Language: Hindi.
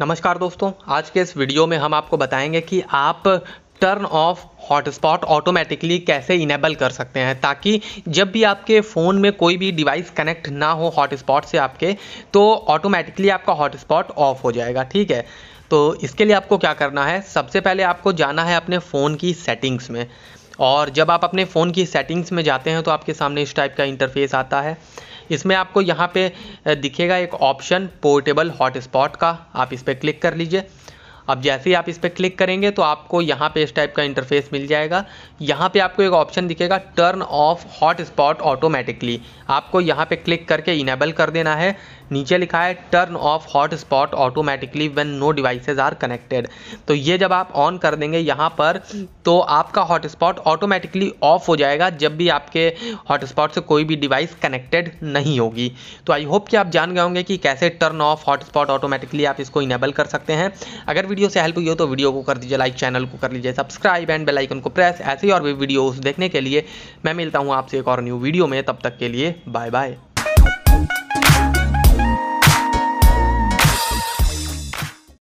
नमस्कार दोस्तों आज के इस वीडियो में हम आपको बताएंगे कि आप टर्न ऑफ हॉटस्पॉट ऑटोमेटिकली कैसे इनेबल कर सकते हैं ताकि जब भी आपके फ़ोन में कोई भी डिवाइस कनेक्ट ना हो हॉटस्पॉट से आपके तो ऑटोमेटिकली आपका हॉटस्पॉट ऑफ हो जाएगा ठीक है तो इसके लिए आपको क्या करना है सबसे पहले आपको जाना है अपने फ़ोन की सेटिंग्स में और जब आप अपने फ़ोन की सेटिंग्स में जाते हैं तो आपके सामने इस टाइप का इंटरफेस आता है इसमें आपको यहाँ पे दिखेगा एक ऑप्शन पोर्टेबल हॉटस्पॉट का आप इस पर क्लिक कर लीजिए अब जैसे ही आप इस पर क्लिक करेंगे तो आपको यहाँ पे इस टाइप का इंटरफेस मिल जाएगा यहाँ पे आपको एक ऑप्शन दिखेगा turn off hotspot automatically आपको यहाँ पे क्लिक करके इनेबल कर देना है नीचे लिखा है turn off hotspot automatically when no devices are connected तो ये जब आप ऑन कर देंगे यहाँ पर तो आपका हॉट स्पॉट ऑटोमेटिकली ऑफ हो जाएगा जब भी आपके हॉट स्पॉट से कोई भी डिवाइस कनेक्टेड नहीं होगी तो आई होप कि आप जान गए होंगे कि कैसे turn off hotspot automatically आप इसको इनेबल कर सकते हैं अगर वीडियो वीडियो से हेल्प हुई हो तो वीडियो को कर दीजिए लाइक चैनल को कर लीजिए सब्सक्राइब एंड बेल आइकन को प्रेस ऐसे और भी वीडियोस देखने के लिए मैं मिलता हूँ आपसे एक और न्यू वीडियो में तब तक के लिए बाय बाय